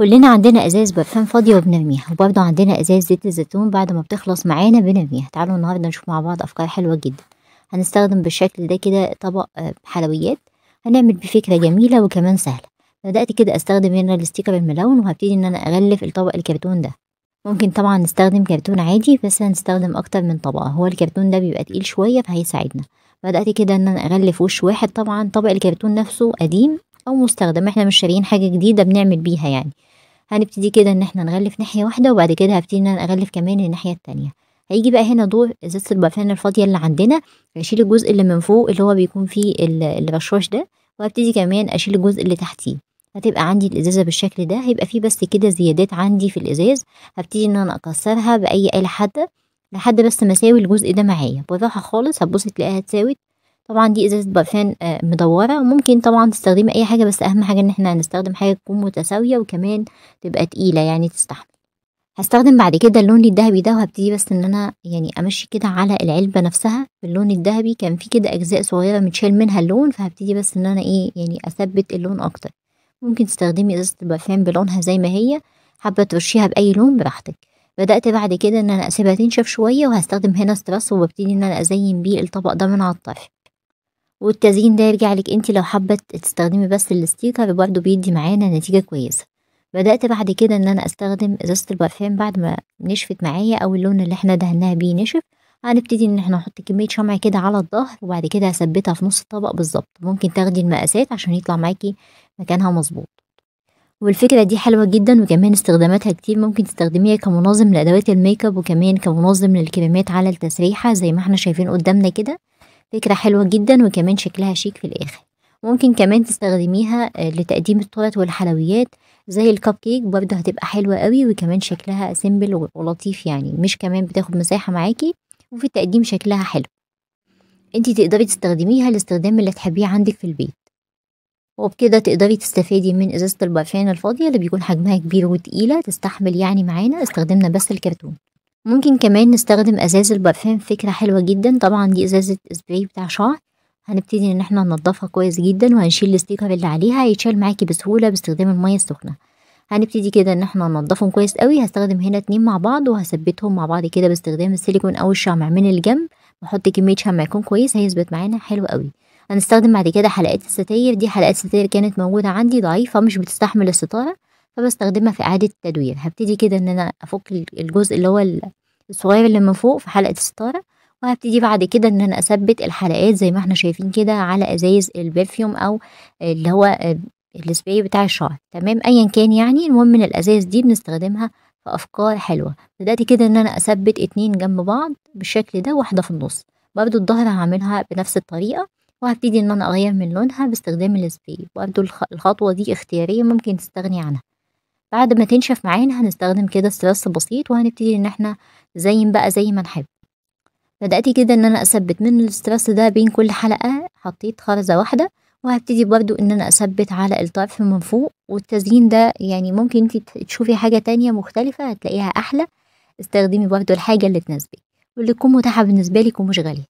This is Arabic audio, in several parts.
كلنا عندنا ازاز برفان فاضيه وبنرميها وبرده عندنا ازاز زيت الزيتون بعد ما بتخلص معانا بنرميها تعالوا النهارده نشوف مع بعض افكار حلوه جدا هنستخدم بالشكل ده كده طبق آه، حلويات هنعمل بفكره جميله وكمان سهله بدات كده استخدم هنا الاستيكر الملون وهبتدي ان انا اغلف الطبق الكرتون ده ممكن طبعا نستخدم كرتون عادي بس هنستخدم اكتر من طبقه هو الكرتون ده بيبقى تقيل شويه فهيساعدنا بدات كده ان انا اغلف وش واحد طبعا طبق الكرتون نفسه قديم او مستخدم احنا مش شاريين حاجه جديده بنعمل بيها يعني هنبتدي كده ان احنا نغلف ناحيه واحده وبعد كده هبتدي ان انا اغلف كمان الناحيه التانية هيجي بقى هنا دور ازازه البافان الفاضيه اللي عندنا هشيل الجزء اللي من فوق اللي هو بيكون فيه الرشاش ده وهبتدي كمان اشيل الجزء اللي تحتيه هتبقى عندي الازازه بالشكل ده هيبقى فيه بس كده زيادات عندي في الازاز هبتدي ان انا اكسرها باي اله حاده لحد بس ما اساوي الجزء ده معايا بالراحه خالص هتبص تلاقيها اتساوت طبعا دي ازازه برفان آه، مدوره ممكن طبعا تستخدمي اي حاجه بس اهم حاجه ان احنا هنستخدم حاجه تكون متساويه وكمان تبقى تقيله يعني تستحمل هستخدم بعد كده اللون الذهبي ده وهبتدي بس ان انا يعني امشي كده على العلبه نفسها باللون الذهبي كان في كده اجزاء صغيره متشال منها اللون فهبتدي بس ان انا ايه يعني اثبت اللون اكتر ممكن تستخدمي ازازه البرفان بلونها زي ما هي حابه ترشيها باي لون براحتك بدات بعد كده ان انا اسيبها تنشف شويه وهستخدم هنا استرس وببتدي ان انا ازين بيه الطبق ده من على الطرف والتزيين ده يرجع لك انت لو حابه تستخدمي بس الاستيكر برضه بيدي معانا نتيجه كويسه بدات بعد كده ان انا استخدم ازازه البرفان بعد ما نشفت معايا او اللون اللي احنا دهناها بيه نشف هنبتدي ان احنا نحط كميه شمع كده على الظهر وبعد كده هثبتها في نص الطبق بالظبط ممكن تاخدي المقاسات عشان يطلع معاكي مكانها مظبوط والفكره دي حلوه جدا وكمان استخداماتها كتير ممكن تستخدميها كمنظم لادوات الميك اب وكمان كمنظم للكريمات على التسريحه زي ما احنا شايفين قدامنا كده فكرة حلوة جدا وكمان شكلها شيك في الآخر ممكن كمان تستخدميها آه، لتقديم الطرط والحلويات زي الكب كيك برضه هتبقى حلوة قوي وكمان شكلها سيمبل ولطيف يعني مش كمان بتاخد مساحة معاكي وفي التقديم شكلها حلو انتي تقدري تستخدميها الاستخدام اللي تحبيه عندك في البيت وبكده تقدري تستفادي من ازازة البرفان الفاضية اللي بيكون حجمها كبير وتقيلة تستحمل يعني معانا استخدمنا بس الكرتون ممكن كمان نستخدم ازاز البرفان فكرة حلوة جدا طبعا دي ازازة سبراي بتاع شعر هنبتدي ان احنا ننضفها كويس جدا وهنشيل الستيكر اللي عليها يتشال معاكي بسهولة باستخدام المية السخنة هنبتدي كده ان احنا ننضفهم كويس قوي هستخدم هنا اتنين مع بعض وهثبتهم مع بعض كده باستخدام السيليكون او الشمع من الجنب بحط كمية شمع يكون كويس هيثبت معانا حلو قوي هنستخدم بعد كده حلقات الستاير دي حلقات ستاير كانت موجودة عندي ضعيفة مش بتستحمل الستارة فبستخدمها في إعادة التدوير هبتدي كده إن أنا أفك الجزء اللي هو الصغير اللي من فوق في حلقة الستارة وهبتدي بعد كده ان انا اثبت الحلقات زي ما احنا شايفين كده على ازايز البرفيوم او اللي هو السبراي بتاع الشعر تمام ايا كان يعني المهم من الازايز دي بنستخدمها في افكار حلوه بدات كده ان انا اثبت اتنين جنب بعض بالشكل ده واحده في النص برضو الظهر هعملها بنفس الطريقه وهبتدي ان انا اغير من لونها باستخدام السبراي برضو الخطوه دي اختياريه ممكن تستغني عنها بعد ما تنشف معانا هنستخدم كده استرس بسيط وهنبتدي ان احنا نزين بقى زي ما نحب بدأت كده ان انا اثبت من الاسترس ده بين كل حلقة حطيت خرزة واحدة وهبتدي برضو ان انا اثبت على الطرف من فوق والتزيين ده يعني ممكن انت تشوفي حاجة تانية مختلفة هتلاقيها احلى استخدمي برضو الحاجة اللي تناسبك واللي تكون متاحة بالنسبة لك ومش غالية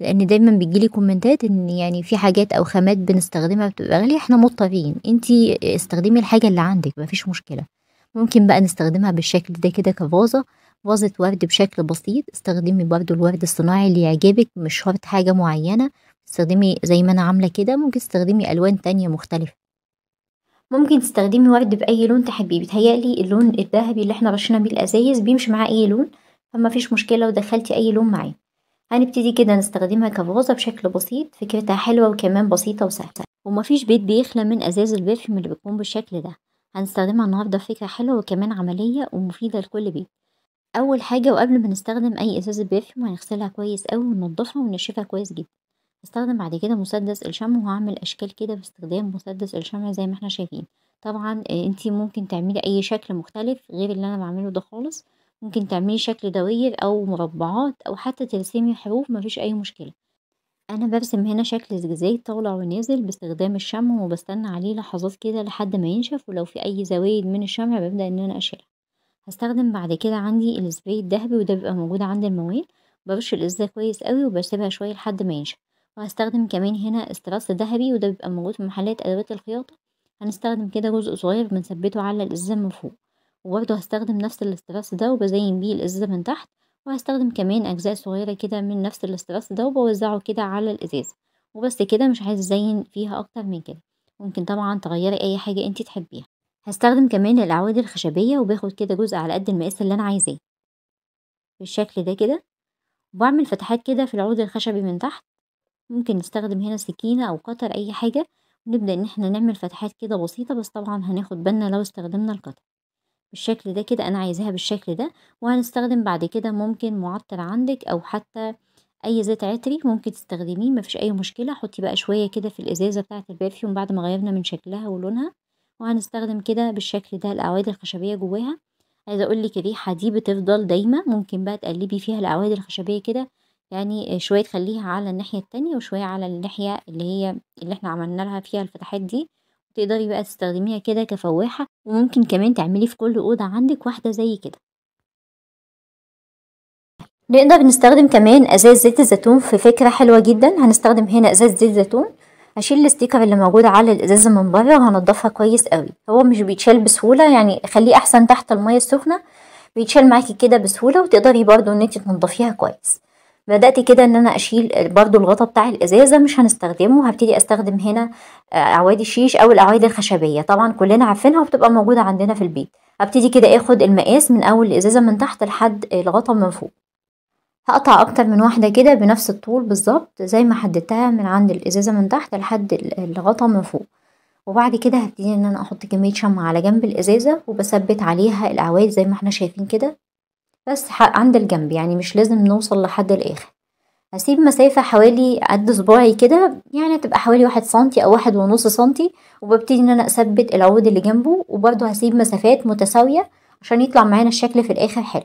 لان دايما بيجيلي كومنتات ان يعني في حاجات او خامات بنستخدمها بتبقى غاليه احنا مضطرين انت استخدمي الحاجه اللي عندك مفيش مشكله ممكن بقى نستخدمها بالشكل ده كده كفازه فازة ورد بشكل بسيط استخدمي برضو الورد الصناعي اللي يعجبك مش شرط حاجة معينة استخدمي زي ما أنا عاملة كده ممكن تستخدمي ألوان تانية مختلفة ممكن تستخدمي ورد بأي لون تحبيه بيتهيألي اللون الذهبي اللي احنا رشينا بيه الأزايز بيمشي مع أي لون فما فيش مشكلة ودخلتي أي لون معاه هنبتدي كده نستخدمها كفوزة بشكل بسيط فكرتها حلوة وكمان بسيطة وسهلة ومفيش بيت بيخلى من ازاز البرفيوم اللي بيكون بالشكل ده هنستخدمها النهاردة فكرة حلوة وكمان عملية ومفيدة لكل بيت اول حاجة وقبل ما نستخدم اي ازاز برفيوم هنغسلها كويس اوي وننضفها ونشفها كويس جدا هستخدم بعد كده مسدس الشمع وهعمل اشكال كده باستخدام مسدس الشمع زي ما احنا شايفين طبعا آه، انتي ممكن تعملي اي شكل مختلف غير اللي انا بعمله ده خالص ممكن تعملي شكل دواير أو مربعات أو حتى ترسمي حروف مفيش أي مشكلة أنا برسم هنا شكل زجزاج طالع ونازل باستخدام الشمع وبستنى عليه لحظات كده لحد ما ينشف ولو في أي زوايد من الشمع ببدأ إن أنا أشيلها هستخدم بعد كده عندي السبراي الدهبي وده بيبقى موجود عند الموال برش الإزازة كويس قوي وبسيبها شوية لحد ما ينشف وهستخدم كمان هنا استراس ذهبي وده بيبقى موجود في محلات أدوات الخياطة هنستخدم كده جزء صغير بنثبته على الإزازة من فوق وبرضه هستخدم نفس الاسترس ده وبزين بيه الازازة من تحت وهستخدم كمان اجزاء صغيرة كده من نفس الاسترس ده وبوزعه كده على الازازة وبس كده مش عايز ازين فيها اكتر من كده ممكن طبعا تغيري اي حاجة انتي تحبيها هستخدم كمان الأعواد الخشبية وباخد كده جزء على قد المقاس اللي أنا عايزاه بالشكل ده كده وبعمل فتحات كده في العود الخشبي من تحت ممكن نستخدم هنا سكينة أو قطر أي حاجة ونبدأ إن احنا نعمل فتحات كده بسيطة بس طبعا هناخد بالنا لو استخدمنا القطر بالشكل ده كده انا عايزاها بالشكل ده وهنستخدم بعد كده ممكن معطر عندك او حتى اي زيت عطري ممكن تستخدميه مفيش اي مشكله حطي بقى شويه كده في الازازه بتاعه البرفيوم بعد ما غيرنا من شكلها ولونها وهنستخدم كده بالشكل ده الاعواد الخشبيه جواها عايزه اقول لك الريحه دي بتفضل دايمه ممكن بقى تقلبي فيها الاعواد الخشبيه كده يعني شويه تخليها على الناحيه التانية وشويه على الناحيه اللي هي اللي احنا عملنا لها فيها الفتحات دي تقدري بقى تستخدميها كده كفواحة وممكن كمان تعملي في كل أوضة عندك واحدة زي كده نقدر نستخدم كمان ازاز زيت الزيتون في فكرة حلوة جدا هنستخدم هنا ازاز زيت زيتون هشيل الستيكر اللي موجود على الازازة من بره وهنضفها كويس قوي هو مش بيتشال بسهولة يعني خليه احسن تحت المية السخنة بيتشال معاكي كده بسهولة وتقدري برضو ان انت تنضفيها كويس بدات كده ان انا اشيل برضو الغطا بتاع الازازه مش هنستخدمه هبتدي استخدم هنا آه، اعواد الشيش او الاعواد الخشبيه طبعا كلنا عارفينها وبتبقى موجوده عندنا في البيت هبتدي كده اخد المقاس من اول الازازه من تحت لحد الغطا من فوق هقطع اكتر من واحده كده بنفس الطول بالظبط زي ما حددتها من عند الازازه من تحت لحد الغطا من فوق وبعد كده هبتدي ان انا احط كميه شمع على جنب الازازه وبثبت عليها الاعواد زي ما احنا شايفين كده بس عند الجنب يعني مش لازم نوصل لحد الآخر هسيب مسافة حوالي قد صباعي كده يعني تبقى حوالي واحد سنتي أو واحد ونص سنتي وببتدي إن أنا أثبت العود اللي جنبه وبرده هسيب مسافات متساوية عشان يطلع معانا الشكل في الآخر حلو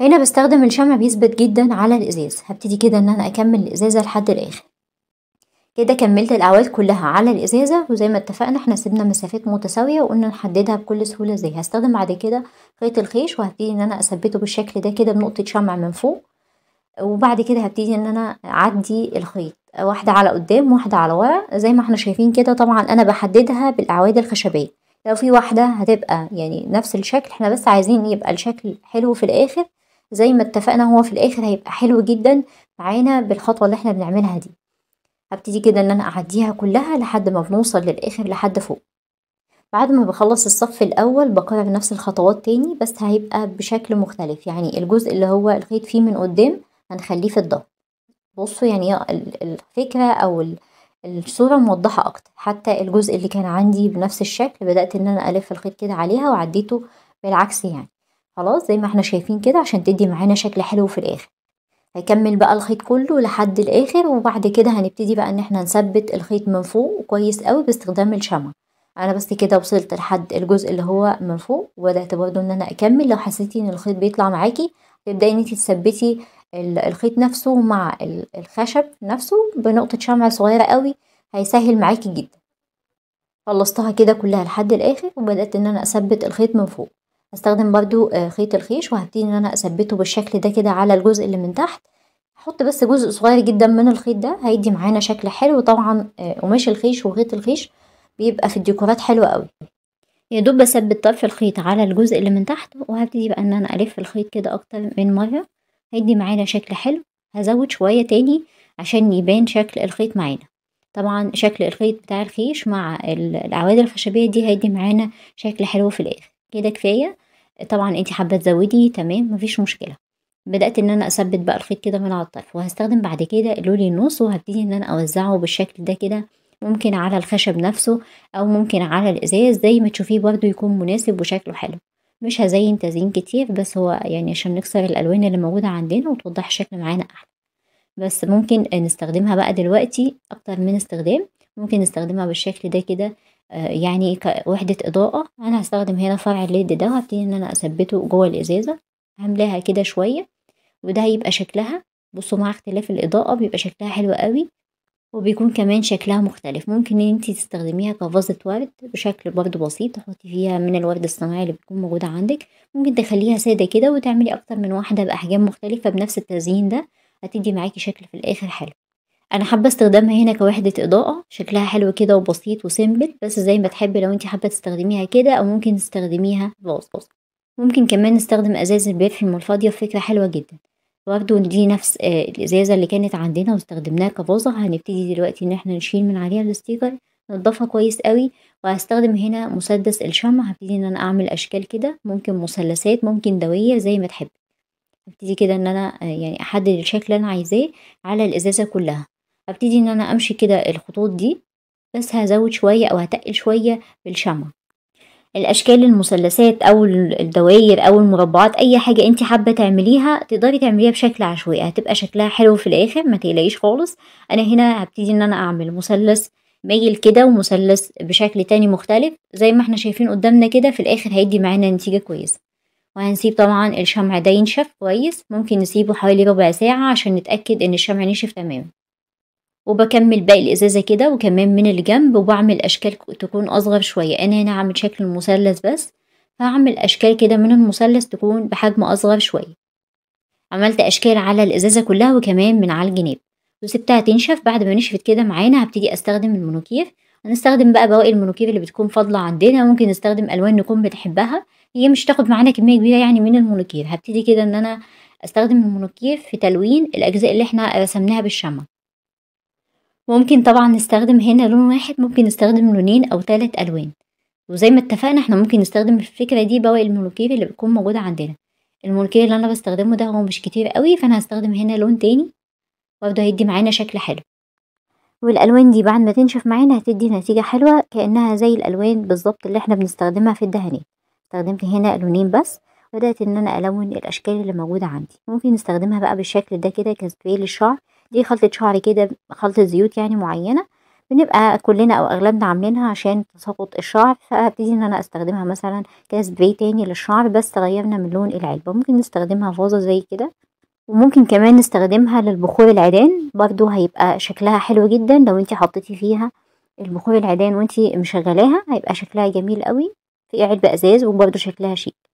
هنا بستخدم الشمع بيثبت جدا على الإزاز هبتدي كده إن أنا أكمل الإزازة لحد الآخر كده كملت الاعواد كلها على الازازه وزي ما اتفقنا احنا سيبنا مسافات متساويه وقلنا نحددها بكل سهوله ازاي هستخدم بعد كده خيط الخيش وهبتدي ان انا اثبته بالشكل ده كده بنقطه شمع من فوق وبعد كده هبتدي ان انا اعدي الخيط واحده على قدام واحده على ورا زي ما احنا شايفين كده طبعا انا بحددها بالاعواد الخشبيه لو في واحده هتبقى يعني نفس الشكل احنا بس عايزين يبقى الشكل حلو في الاخر زي ما اتفقنا هو في الاخر هيبقى حلو جدا معانا بالخطوه اللي احنا بنعملها دي هبتدي كده ان انا اعديها كلها لحد ما بنوصل للاخر لحد فوق بعد ما بخلص الصف الاول بكرر نفس الخطوات تاني بس هيبقى بشكل مختلف يعني الجزء اللي هو الخيط فيه من قدام هنخليه في الظهر بصوا يعني الفكرة او الصورة موضحة اكتر حتى الجزء اللي كان عندي بنفس الشكل بدأت ان انا الف الخيط كده عليها وعديته بالعكس يعني خلاص زي ما احنا شايفين كده عشان تدي معانا شكل حلو في الاخر هكمل بقى الخيط كله لحد الاخر وبعد كده هنبتدي بقى ان احنا نثبت الخيط من فوق كويس قوي باستخدام الشمع انا بس كده وصلت لحد الجزء اللي هو من فوق وبدات برضو ان انا اكمل لو حسيتي ان الخيط بيطلع معاكي تبداي ان انت تثبتي الخيط نفسه مع الخشب نفسه بنقطه شمع صغيره قوي هيسهل معاكي جدا خلصتها كده كلها لحد الاخر وبدات ان انا اثبت الخيط من فوق هستخدم برضو آه، خيط الخيش وهبتدي ان انا اثبته بالشكل ده كده على الجزء اللي من تحت هحط بس جزء صغير جدا من الخيط ده هيدي معانا شكل حلو طبعا آه، قماش الخيش وخيط الخيش بيبقى في الديكورات حلو قوي يا دوب بثبت طرف الخيط على الجزء اللي من تحت وهبتدي بقى ان انا الف الخيط كده اكتر من مره هيدي معانا شكل حلو هزود شويه تاني عشان يبان شكل الخيط معانا طبعا شكل الخيط بتاع الخيش مع العواد الخشبيه دي هيدي معانا شكل حلو في الاخر كده كفايه طبعا انت حابه تزودي تمام مفيش مشكله بدات ان انا اثبت بقى الخيط كده من على الطرف وهستخدم بعد كده اللولي النص وهبتدي ان انا اوزعه بالشكل ده كده ممكن على الخشب نفسه او ممكن على الازاز زي ما تشوفيه برده يكون مناسب وشكله حلو مش هزين تزيين كتير بس هو يعني عشان نكسر الالوان اللي موجوده عندنا وتوضح الشكل معانا احلى بس ممكن نستخدمها بقى دلوقتي اكتر من استخدام ممكن نستخدمها بالشكل ده كده يعني كوحدة إضاءة أنا هستخدم هنا فرع الليد ده وهبتدي إن أنا أثبته جوه الإزازة عاملاها كده شوية وده هيبقى شكلها بصوا مع اختلاف الإضاءة بيبقى شكلها حلو قوي وبيكون كمان شكلها مختلف ممكن ان انتي تستخدميها كفازة ورد بشكل برضو بسيط تحطي فيها من الورد الصناعي اللي بتكون موجودة عندك ممكن تخليها سادة كده وتعملي اكتر من واحدة بأحجام مختلفة بنفس التزيين ده هتدي معاكي شكل في الاخر حلو انا حابه استخدامها هنا كوحده اضاءه شكلها حلو كده وبسيط وسيمبل بس زي ما تحبي لو انت حابه تستخدميها كده او ممكن تستخدميها بوصوص ممكن كمان نستخدم ازاز البرفيوم الفاضيه فكره حلوه جدا برضه دي نفس آه، الازازه اللي كانت عندنا واستخدمناها كفازه هنبتدي دلوقتي ان احنا نشيل من عليها الستيكر نضفها كويس قوي وهستخدم هنا مسدس الشمع هبتدي ان انا اعمل اشكال كده ممكن مثلثات ممكن دويه زي ما تحبي هبتدي كده ان انا آه، يعني احدد الشكل اللي انا عايزاه على الازازه كلها هبتدي ان انا امشي كده الخطوط دي بس هزود شوية او هتقل شوية بالشمع الاشكال المثلثات او الدوائر او المربعات اي حاجة انت حابة تعمليها تقدري تعمليها بشكل عشوائي هتبقى شكلها حلو في الاخر ما تقلقيش خالص انا هنا هبتدي ان انا اعمل مثلث مايل كده ومثلث بشكل تاني مختلف زي ما احنا شايفين قدامنا كده في الاخر هيدي معانا نتيجة كويسة وهنسيب طبعا الشمع ده ينشف كويس ممكن نسيبه حوالي ربع ساعة عشان نتأكد ان الشمع نشف تماما وبكمل باقي الازازه كده وكمان من الجنب وبعمل اشكال تكون اصغر شويه انا هنا هعمل شكل المثلث بس هعمل اشكال كده من المثلث تكون بحجم اصغر شويه عملت اشكال على الازازه كلها وكمان من على الجناب وسبتها تنشف بعد ما نشفت كده معانا هبتدي استخدم المونوكيف هنستخدم بقى بواقي المونوكيف اللي بتكون فاضله عندنا ممكن نستخدم الوان نكون بنحبها هي مش تاخد معانا كميه كبيره يعني من المونوكيف هبتدي كده ان انا استخدم المونوكيف في تلوين الاجزاء اللي احنا رسمناها بالشمع ممكن طبعا نستخدم هنا لون واحد ممكن نستخدم لونين او ثلاث الوان وزي ما اتفقنا احنا ممكن نستخدم الفكره دي بواقي الملوكيه اللي بتكون موجوده عندنا الملوكيه اللي انا بستخدمه ده هو مش كتير قوي فانا هستخدم هنا لون تاني برضه هيدي معانا شكل حلو والالوان دي بعد ما تنشف معانا هتدي نتيجه حلوه كانها زي الالوان بالظبط اللي احنا بنستخدمها في الدهانات استخدمت هنا لونين بس بدات ان انا الون الاشكال اللي موجوده عندي ممكن نستخدمها بقى بالشكل ده كده كسبريه للشعر دي خلطة شعر كده خلطة زيوت يعني معينة بنبقى كلنا او اغلبنا عاملينها عشان تساقط الشعر فابتدي ان انا استخدمها مثلا كسبراي تاني للشعر بس غيرنا من لون العلبة ممكن نستخدمها فازة زي كده وممكن كمان نستخدمها للبخور العيدان برضو هيبقى شكلها حلو جدا لو انتي حطيتي فيها البخور العيدان وانتي مشغلاها هيبقى شكلها جميل قوي في علبة ازاز وبرضو شكلها شيك